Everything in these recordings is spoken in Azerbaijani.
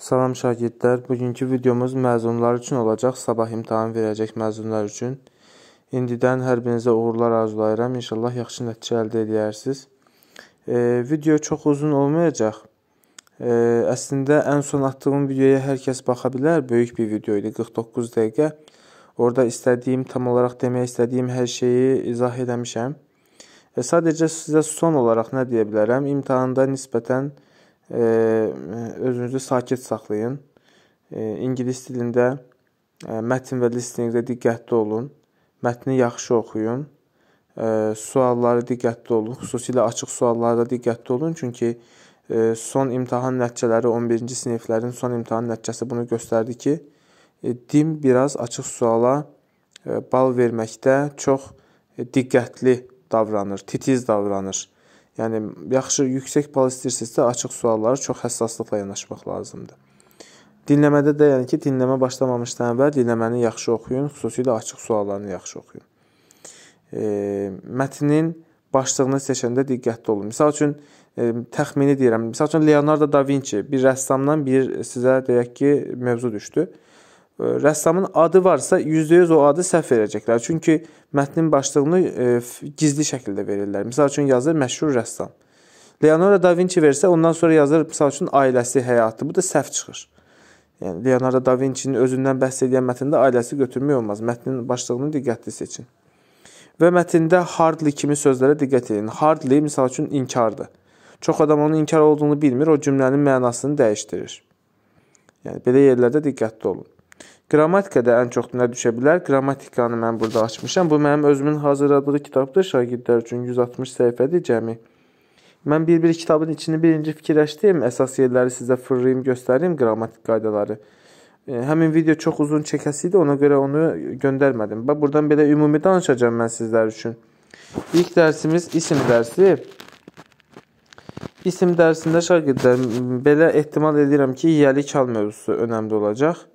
Salam şagirdlər, bugünkü videomuz məzunlar üçün olacaq, sabah imtahan verəcək məzunlar üçün. İndidən hər birinizə uğurlar arzulayıram, inşallah yaxşı nəticə əldə edəyərsiniz. E, video çox uzun olmayacaq. E, əslində, ən son atdığım videoya hər kəs baxa bilər, böyük bir video idi, 49 dəqiqə. Orada istədiyim, tam olaraq demək istədiyim hər şeyi izah edəmişəm. E, sadəcə sizə son olaraq nə deyə bilərəm, imtahanda nisbətən özünüzü sakit saxlayın. İngilis dilində mətn və listeninqdə diqqətli olun. Mətni yaxşı oxuyun. Suallara diqqətli olun. Xüsusilə açıq suallarda diqqətli olun, çünki son imtahan nəticələri 11-ci siniflərin son imtahan nəticəsi bunu göstərdi ki, dim biraz açıq suala bal verməkdə çox diqqətli davranır, titiz davranır. Yəni yaxşı yüksək bal istəyirsinizsə açıq suallara çox həssaslıqla yanaşmaq lazımdır. Dinləmədə də yəni ki, dinləmə başlamamışdan əvvəl dinləməni yaxşı oxuyun, xüsusilə açıq suallarını yaxşı oxuyun. E, mətnin başlığını seçəndə diqqətli olun. Məsəl üçün e, təxmini deyirəm. Məsəl üçün Leonardo da Vinci bir rəssamdan bir sizə deyək ki, mövzu düşdü. E, E, rəssamın adı varsa, %100 o adı səhv verəcəklər. Çünki mətnin başlığını e, gizli şəkildə verirlər. Məsəl üçün yazır məşhur rəssam. Leonardo da Vinci versə, ondan sonra yazır məsəl üçün ailəsi, həyatı. Bu da səhv çıxır. Yəni Leonardo da Vinci-nin özündən bəhs edən mətndə ailəsi götürmək olmaz. Mətnin başlığını diqqətli seçin. Və mətndə hardly kimi sözlərə diqqət edin. Hardly məsəl üçün inkardır. Çox adam onun inkar olduğunu bilmir, o cümlənin mənasını dəyişdirir. Yəni belə yerlərdə diqqətli olun. Qrammatikada ən çox nə düşə bilər? Qrammatikanı mən burada açmışam. Bu mənim özümün hazırladığı kitabdır şagirdlər üçün 160 səhifədir cəmi. Mən bir-bir kitabın içini birinci fikirləşdim, əsas yerləri sizə fırlayım, göstərim qrammatik qaydaları. E, həmin video çox uzun çəkəsi idi, ona görə onu göndərmədim. Bax burdan belə ümumi danışacağam mən sizlər üçün. İlk dərsimiz isim dərsi. İsim dərsində şagirdlər belə ehtimal edirəm ki, yiyəlik hal mövzusu önəmli olacaq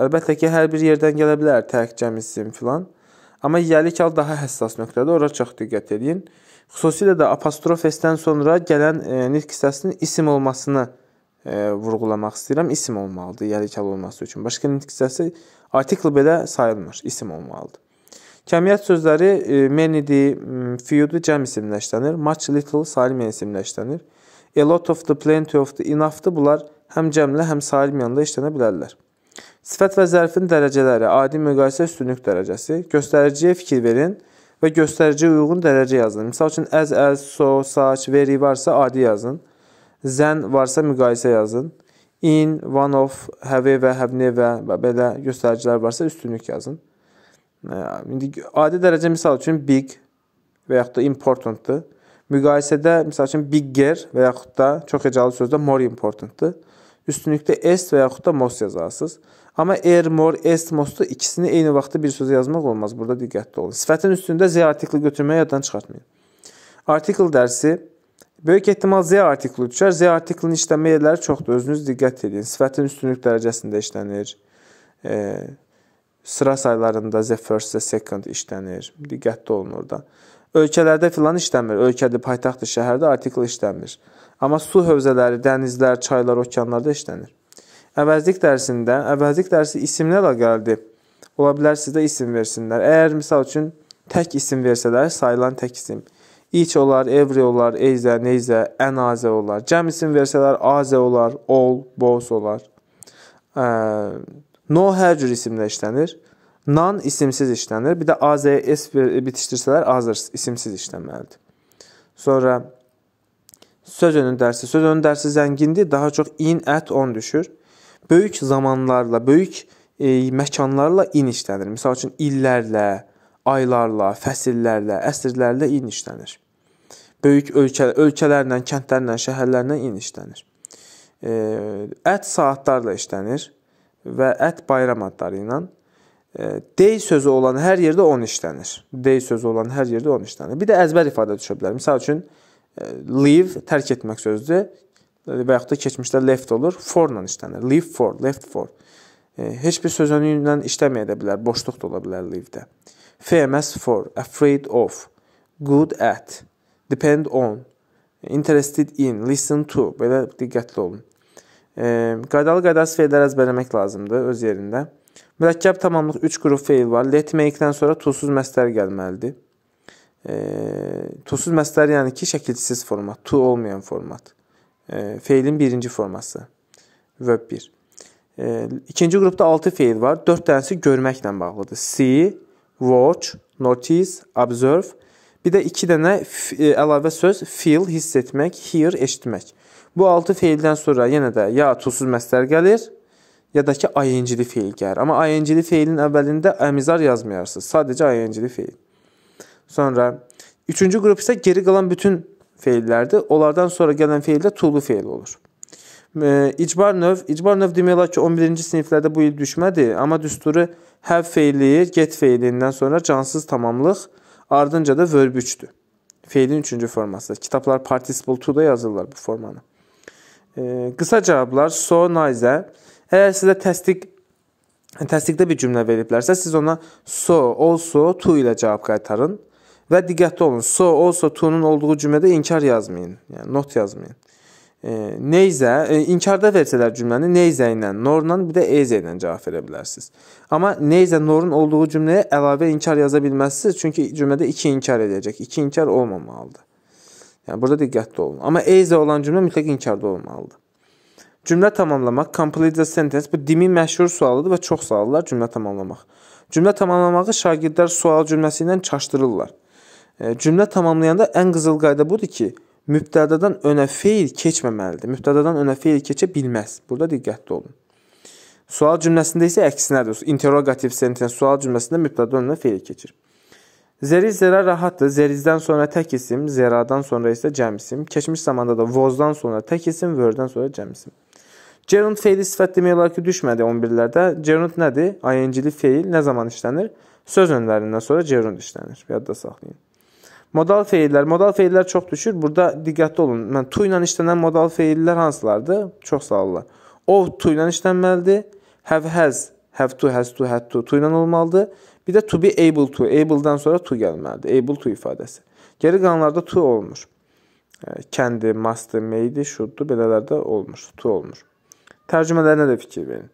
əlbəttə ki, hər bir yerdən gələ bilər tək cəmisim filan. Amma yəlik al daha həssas nöqtədir. Ora çox diqqət edin. Xüsusilə də apostrof s-dən sonra gələn e, nitq hissəsinin isim olmasını e, vurğulamaq istəyirəm. İsim olmalıdır yəlik al olması üçün. Başqa nitq hissəsi artikl belə sayılmır. İsim olmalıdır. Kəmiyyət sözləri e, many-di, few-du cəm isimləşdənir. Much little salimən isimləşdənir. A lot of the, plenty of the, enough-dı bunlar həm cəmlə, həm salim yanında işlənə bilərlər. Sifət və zərfin dərəcələri, adi müqayisə üstünlük dərəcəsi, göstəriciyə fikir verin və göstəriciyə uyğun dərəcə yazın. Məsəl üçün əz, əz, so, saç, veri varsa adi yazın. Zən varsa müqayisə yazın. In, one of, have və have və belə göstəricilər varsa üstünlük yazın. İndi adi dərəcə misal üçün big və yaxud da importantdır. Müqayisədə misal üçün bigger və yaxud da çox hecalı sözdə more importantdır. Üstünlükdə est və yaxud da most yazarsınız. Amma er, mor, est, mostu ikisini eyni vaxtda bir sözə yazmaq olmaz. Burada diqqətli olun. Sifətin üstündə Z artikli götürməyi yaddan çıxartmayın. Artikl dərsi böyük ehtimal Z artikli düşər. Z artiklinin işlənmə yerləri çoxdur. Özünüz diqqət edin. Sifətin üstünlük dərəcəsində işlənir. E, sıra saylarında the first, the second işlənir. Diqqətli olun orada. Ölkələrdə filan işləmir. Ölkədir, paytaxtdır, şəhərdə artikl işləmir. Amma su hövzələri, dənizlər, çaylar, okeanlarda işlənir. Əvəzlik dərsindən əvəzlik dərsi isimlərlə gəldi. Ola bilər sizə isim versinlər. Əgər misal üçün tək isim versələr, sayılan tək isim. İç olar, evri olar, eyzə, neyzə, ənazə olar. Cəm isim versələr, azə olar, ol, bos olar. Ə, no hər cür isimlə işlənir. Nan isimsiz işlənir. Bir də azə s bitişdirsələr, azır isimsiz işlənməlidir. Sonra söz önü dərsi. Söz önü dərsi zəngindir. Daha çox in, ət, on düşür böyük zamanlarla, böyük e, məkanlarla inişlənir. Məsəl üçün illərlə, aylarla, fəsillərlə, əsrlərlə inişlənir. Böyük ölkə ölkələrlə, kəndlərlə, şəhərlərlə inişlənir. E, ət saatlarla işlənir və ət bayram adları ilə e, dey sözü olan hər yerdə 10 işlənir. Dey sözü olan hər yerdə 10 işlənir. Bir də əzbər ifadə düşə bilər. Məsəl üçün e, leave tərk etmək sözüdür və yaxud da keçmişdə left olur, for ilə işlənir. Leave for, left for. E, heç bir söz önü ilə işləməyə də bilər, boşluq da ola bilər leave-də. Famous for, afraid of, good at, depend on, interested in, listen to. Belə diqqətli olun. E, qaydalı qaydasız feillər əzbərləmək lazımdır öz yerində. Mürəkkəb tamamlıq 3 qrup feil var. Let make-dən sonra to-suz məstər gəlməlidir. E, to-suz məstər yəni ki, şəkilsiz format, to olmayan format. E, feilin birinci forması. Verb 1. E, ikinci qrupda 6 feil var. 4 dənəsi görməklə bağlıdır. See, watch, notice, observe. Bir də 2 dənə e, əlavə söz feel hiss etmək, hear eşitmək. Bu 6 feildən sonra yenə də ya tuzsuz məstər gəlir, ya da ki ing-li feil gəlir. Amma ing-li feilin əvvəlində əmizar yazmayarsınız. Sadəcə ing-li feil. Sonra üçüncü qrup isə geri qalan bütün feillərdir. Onlardan sonra gələn feil də tulu feil olur. İcbar növ, icbar növ demək olar ki, 11-ci siniflərdə bu il düşmədi, amma düsturu have feili, get feilindən sonra cansız tamamlıq, ardınca da verb 3-dür. Feilin 3-cü forması. Kitablar participle to-da yazırlar bu formanı. E, qısa cavablar so, nice. Əgər sizə təsdiq təsdiqdə bir cümlə veriblərsə, siz ona so, also, to ilə cavab qaytarın. Və diqqətli olun. So, also, to-nun olduğu cümlədə inkar yazmayın. Yəni not yazmayın. E, neyzə, e, inkarda versələr cümləni neyzə ilə, norla, bir də ezə ilə cavab verə bilərsiniz. Amma neyzə, norun olduğu cümləyə əlavə inkar yaza bilməzsiniz, çünki cümlədə iki inkar edəcək. İki inkar olmamalıdır. Yəni burada diqqətli olun. Amma ezə olan cümlə mütləq inkarda olmalıdır. Cümlə tamamlamaq, complete the sentence bu dimin məşhur sualıdır və çox suallar cümlə tamamlamaq. Cümlə tamamlamağı şagirdlər sual cümləsi ilə çaşdırırlar. Cümlə tamamlayanda ən qızıl qayda budur ki, mübtədadan önə feil keçməməlidir. Mübtədadan önə feil keçə bilməz. Burada diqqətli olun. Sual cümləsində isə əksinədir. İnterrogativ sentens sual cümləsində mübtədadan önə feil keçir. Zəriz zərə rahatdır. Zərizdən sonra tək isim, zəradan sonra isə cəm isim. Keçmiş zamanda da vozdan sonra tək isim, vördən sonra cəm isim. Gerund feili sifət demək olar ki, düşmədi 11-lərdə. Gerund nədir? ING-li feil nə zaman işlənir? Söz önlərindən sonra gerund işlənir. Yadda saxlayın. Modal feillər. Modal feillər çox düşür. Burada diqqətli olun. Mən tu ilə işlənən modal feillər hansılardır? Çox sağ olun. Ov tu ilə işlənməlidir. Have has, have to, has to, had to tu ilə olmalıdır. Bir də to be able to. Able-dan sonra to gəlməlidir. Able to ifadəsi. Geri qalanlarda to olmur. E, Kəndi, mastı, meydi, şuddu belələrdə olmur. To olmur. Tərcümələrinə də fikir verin.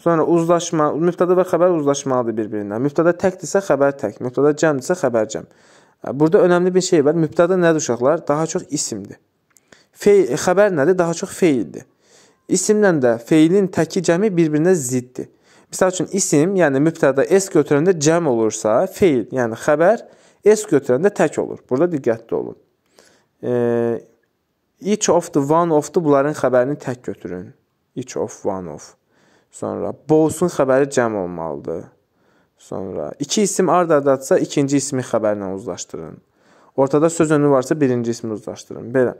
Sonra uzlaşma, mübtəda və xəbər uzlaşmalıdır bir-birindən. Mübtəda təkdirsə xəbər tək, mübtəda cəmdirsə xəbər cəm. Burada önəmli bir şey var. Mübtəda nədir uşaqlar? Daha çox isimdir. Feil, e, xəbər nədir? Daha çox feildir. İsimlə də feilin təki cəmi bir-birinə ziddir. Məsəl üçün isim, yəni mübtəda s götürəndə cəm olursa, feil, yəni xəbər s götürəndə tək olur. Burada diqqətli olun. E, each of the one of the bunların xəbərini tək götürün. Each of one of. Sonra bosun xəbəri cəm olmalıdır. Sonra iki isim ard-ardadsa ikinci ismi xəbərlə uzlaşdırın. Ortada söz önü varsa birinci ismi uzlaşdırın. Belə.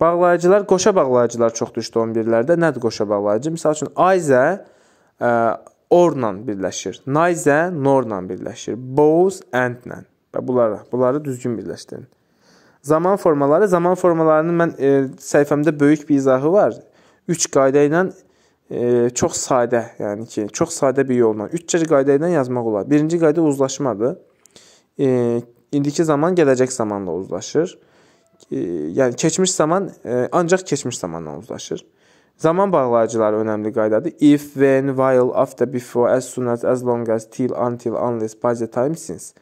Bağlayıcılar, qoşa bağlayıcılar çox düşdü 11-lərdə. Nədir qoşa bağlayıcı? Məsəl üçün Ayzə ə, e, orla birləşir. Nayzə norla birləşir. Bows andlə. Və bunları, bunları düzgün birləşdirin. Zaman formaları, zaman formalarının mən e, səhifəmdə böyük bir izahı var. 3 qayda ilə e, çox sadə, yəni ki, çox sadə bir yolla, üç cür qayda ilə yazmaq olar. Birinci qayda uzlaşmadır. E, indiki zaman gələcək zamanla uzlaşır. E, yəni keçmiş zaman e, ancaq keçmiş zamanla uzlaşır. Zaman bağlayıcıları önəmli qaydadır. If, when, while, after, before, as soon as, as long as, till, until, unless, by the time, since.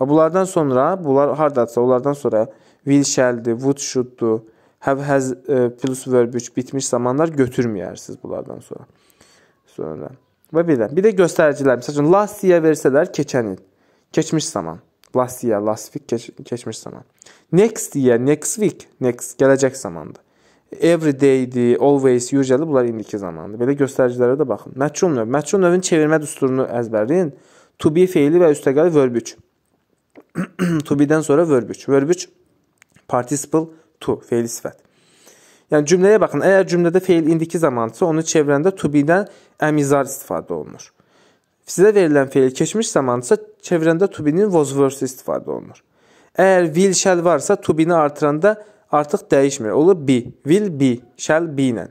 Və bunlardan sonra, bunlar hardadsa, onlardan sonra will shall-dı, would should-dı, həvhəz e, plus verb 3 bitmiş zamanlar götürməyərsiz bunlardan sonra. Sonra. Və belə. Bir də göstəricilər. Məsələn, last year versələr keçən il, keçmiş zaman. Last year, last week keç, keçmiş zaman. Next year, next week, next gələcək zamandır. Every day-di, always, usually bunlar indiki zamandır. Belə göstəricilərə də baxın. Məchul növ. Məchul növün çevirmə düsturunu əzbərləyin. To be feili və üstəqəl verb 3. to be-dən sonra verb 3. Verb 3 participle to feil sifət. Yəni cümləyə baxın. Əgər cümlədə feil indiki zamandsa, onu çevirəndə to be-dən əmizar istifadə olunur. Sizə verilən feil keçmiş zamandsa, çevirəndə to be-nin was verse istifadə olunur. Əgər will shall varsa, to be-ni artıranda artıq dəyişmir. Olur be, will be, shall be ilə.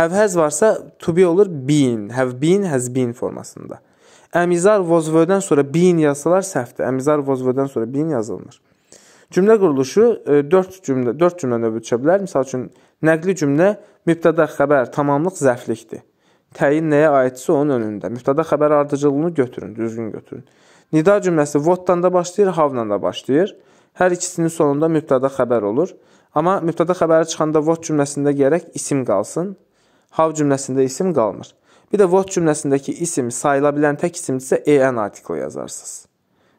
Have has varsa, to be olur been, have been, has been formasında. Əmizar was verse-dən sonra been yazsalar səhvdir. Əmizar was verse-dən sonra been yazılmır. Cümlə quruluşu 4 e, cümlə 4 cümlə növü düşə bilər. Məsəl üçün nəqli cümlə mübtəda xəbər tamamlıq zərflikdir. Təyin nəyə aidsə onun önündə. Mübtəda xəbər ardıcıllığını götürün, düzgün götürün. Nida cümləsi votdan da başlayır, havdan da başlayır. Hər ikisinin sonunda mübtəda xəbər olur. Amma mübtəda xəbəri çıxanda vot cümləsində gərək isim qalsın. Hav cümləsində isim qalmır. Bir də vot cümləsindəki isim sayıla bilən tək isimdirsə en artiklı yazarsınız.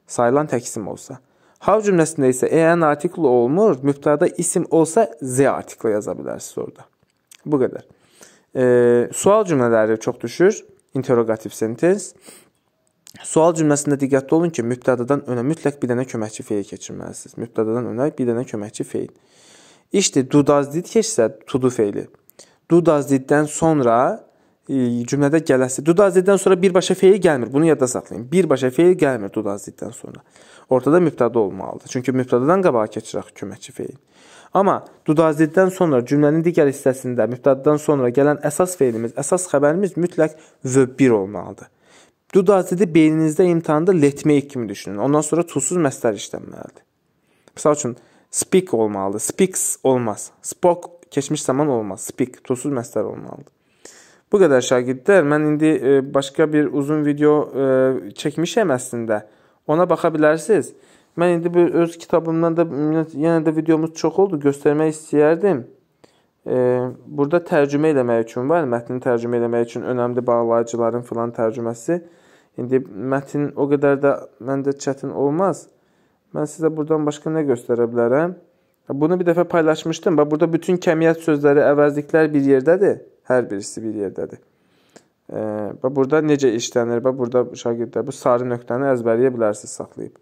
Sayılan tək isim olsa. How cümləsində isə en artikli olmur, mübtəda isim olsa z artikli yaza bilərsiniz orada. Bu qədər. E, sual cümlələri çox düşür. İnterrogativ sentens. Sual cümləsində diqqətli olun ki, mübtədadan önə mütləq bir dənə köməkçi feil keçirməlisiniz. Mübtədadan önə bir dənə köməkçi feil. İşte do does did keçsə to do feili. Do does diddən sonra e, cümlədə gələsi. Dudaz diddən sonra birbaşa feil gəlmir. Bunu yadda saxlayın. Birbaşa feil gəlmir dudaz diddən sonra ortada mübtəda olmalıdır. Çünki mübtədadan qabağa keçirək köməkçi feil. Amma dudaziddən sonra cümlənin digər hissəsində mübtədadan sonra gələn əsas feilimiz, əsas xəbərimiz mütləq və bir olmalıdır. Dudazidi beyninizdə imtahanda letmeyik kimi düşünün. Ondan sonra tuzsuz məsdər işlənməlidir. Məsəl üçün speak olmalıdır. Speaks olmaz. Spoke keçmiş zaman olmaz. Speak tuzsuz məsdər olmalıdır. Bu qədər şagirdlər. Mən indi e, başqa bir uzun video e, çəkmişəm əslində. Ona baxa bilərsiniz. Mən indi bu öz kitabımdan da yenə də videomuz çox oldu, göstərmək istəyərdim. E, burada tərcümə eləmək üçün var, mətni tərcümə eləmək üçün önəmli bağlayıcıların filan tərcüməsi. İndi mətn o qədər də məndə çətin olmaz. Mən sizə burdan başqa nə göstərə bilərəm? Bunu bir dəfə paylaşmışdım. Bax burada bütün kəmiyyət sözləri, əvəzliklər bir yerdədir. Hər birisi bir yerdədir. Və burada necə işlənir və burada şagirdlər bu sarı nöqtəni əzbərləyə bilərsiniz saxlayıb.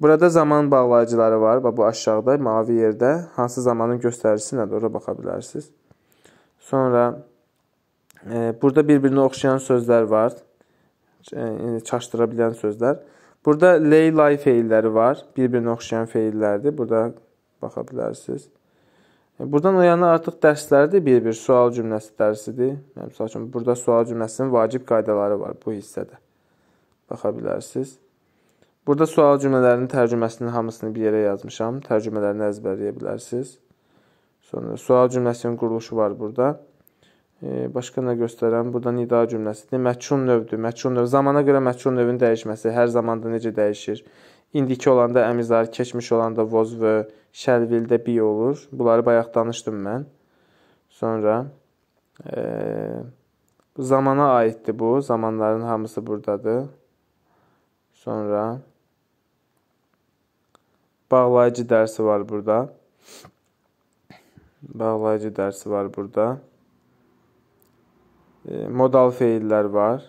Burada zaman bağlayıcıları var və bu aşağıda mavi yerdə hansı zamanın göstəricisi nədir ora baxa bilərsiniz. Sonra e, burada bir-birinə oxşayan sözlər var. E, yəni çaşdıra bilən sözlər. Burada ley lay feilləri var. Bir-birinə oxşayan feillərdir. Burada baxa bilərsiniz. Yəni, Burdan o yana artıq dərslərdir, bir-bir sual cümləsi dərsidir. Yəni, misal üçün, burada sual cümləsinin vacib qaydaları var bu hissədə. Baxa bilərsiniz. Burada sual cümlələrinin tərcüməsinin hamısını bir yerə yazmışam. Tərcümələrini əzbərləyə bilərsiniz. Sonra sual cümləsinin quruluşu var burada. E, başqa nə göstərəm? Burada nida cümləsidir. Məçhul növdür. Məçhul növ. Zamana görə məçhul növün dəyişməsi hər zamanda necə dəyişir? İndiki olanda əmizar, keçmiş olanda vozvə, Şərvildə biy olur. Bunları bayaq danışdım mən. Sonra e, zamana aiddir bu. Zamanların hamısı burdadır. Sonra bağlayıcı dərsi var burada. Bağlayıcı dərsi var burada. E, modal feillər var.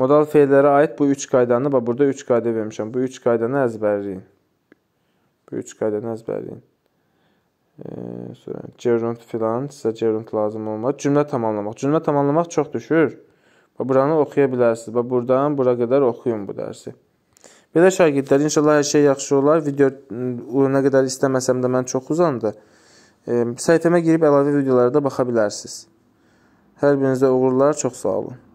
Modal feillərə aid bu 3 qaydanı, bax burada 3 qayda vermişəm. Bu 3 qaydanı əzbərləyin. Bu üç qaydəni əzbərləyin. E, gerund filan sizə gerund lazım olmaz. Cümlə tamamlamaq. Cümlə tamamlamaq çox düşür. Və buranı oxuya bilərsiniz. Və buradan bura qədər oxuyun bu dərsi. Belə şagirdlər, inşallah hər şey yaxşı olar. Video ona qədər istəməsəm də mən çox uzandı. E, saytəmə girib əlavə videolara da baxa bilərsiniz. Hər birinizə uğurlar, çox sağ olun.